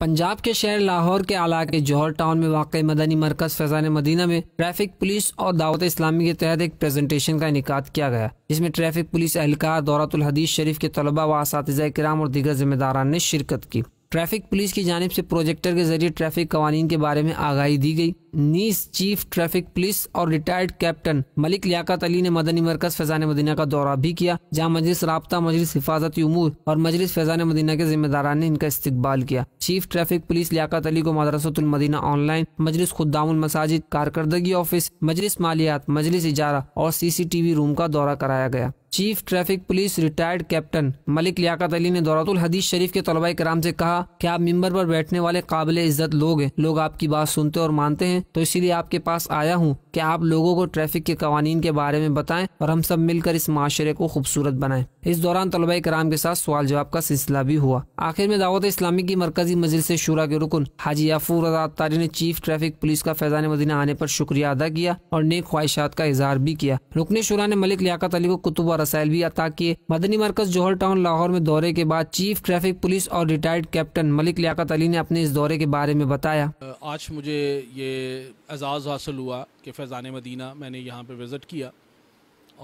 پنجاب کے شہر لاہور کے علاقے جوہر ٹاؤن میں واقع مدنی مرکز فیضان مدینہ میں ٹریفک پولیس اور دعوت اسلامی کے تحت ایک پریزنٹیشن کا انعقاد کیا گیا جس میں ٹریفک پولیس اہلکار دورات الحدیث شریف کے طلبہ و اساتذہ کرام اور دیگر ذمہ داران نے شرکت کی ٹریفک پولیس کی جانب سے پروجیکٹر کے ذریعے ٹریفک قوانین کے بارے میں آگاہی دی گئی نیس چیف ٹریفک پولیس اور ریٹائرڈ کیپٹن ملک لیاقت علی نے مدنی مرکز فیضان مدینہ کا دورہ بھی کیا جہاں مجلس رابطہ مجلس حفاظتی امور اور مجلس فیضان مدینہ کے ذمہ داران نے ان کا استقبال کیا chief traffic police Liaquat Ali کو مدرسۃ المدینہ آن لائن مجلس خدام المساجد کارکردگی آفس مجلس مالیات مجلس اجارہ اور سی سی ٹی وی روم کا دورہ کرایا گیا chief traffic police retired captain Malik Liaquat Ali نے دورات الحدیث شریف کے طلبہ کرام سے کہا کہ آپ ممبر پر بیٹھنے والے قابل عزت لوگ ہیں لوگ آپ کی بات سنتے اور مانتے ہیں تو اسی لیے آپ کے پاس آیا ہوں کہ آپ لوگوں کو ٹریفک کے قوانین کے بارے میں بتائیں اور ہم سب مل کر اس معاشرے کو خوبصورت بنائیں اس دوران طلبہ کرام کے ساتھ سوال جواب کا سلسلہ بھی ہوا آخر میں دعوت اسلامی کی مرکزی مجلس سے کے رکن حاجی یافور تاری نے چیف ٹریفک پولیس کا فیضان مدینہ آنے پر شکریہ ادا کیا اور نیک خواہشات کا اظہار بھی کیا رکن شورا نے ملک لیاقت علی کو کتب اور رسائل بھی عطا کیے مدنی مرکز جوہر ٹاؤن لاہور میں دورے کے بعد چیف ٹریفک پولیس اور ریٹائرڈ کیپٹن ملک لیاقت علی نے اپنے اس دورے کے بارے میں بتایا آج مجھے یہ اعزاز حاصل ہوا کہ فیضان مدینہ میں نے یہاں پہ وزٹ کیا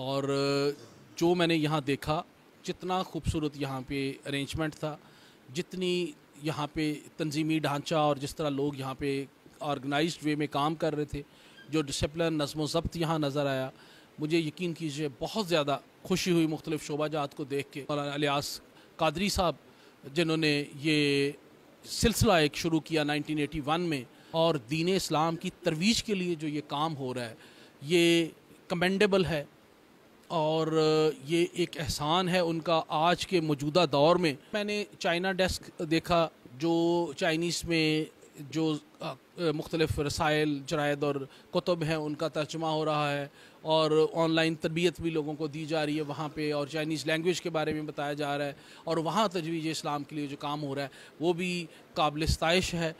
اور جو میں نے یہاں دیکھا جتنا خوبصورت یہاں پہ ارینجمنٹ تھا جتنی یہاں پہ تنظیمی ڈھانچہ اور جس طرح لوگ یہاں پہ آرگنائزڈ وے میں کام کر رہے تھے جو ڈسپلن نظم و ضبط یہاں نظر آیا مجھے یقین کیجیے بہت زیادہ خوشی ہوئی مختلف شعبہ جات کو دیکھ کے مولانا الیاس قادری صاحب جنہوں نے یہ سلسلہ ایک شروع کیا نائنٹین ایٹی ون میں اور دین اسلام کی ترویج کے لیے جو یہ کام ہو رہا ہے یہ کمینڈیبل ہے اور یہ ایک احسان ہے ان کا آج کے موجودہ دور میں میں نے چائنا ڈیسک دیکھا جو چائنیز میں جو مختلف رسائل جرائد اور کتب ہیں ان کا ترجمہ ہو رہا ہے اور آن لائن تربیت بھی لوگوں کو دی جا رہی ہے وہاں پہ اور چائنیز لینگویج کے بارے میں بتایا جا رہا ہے اور وہاں تجویز اسلام کے لیے جو کام ہو رہا ہے وہ بھی قابل ستائش ہے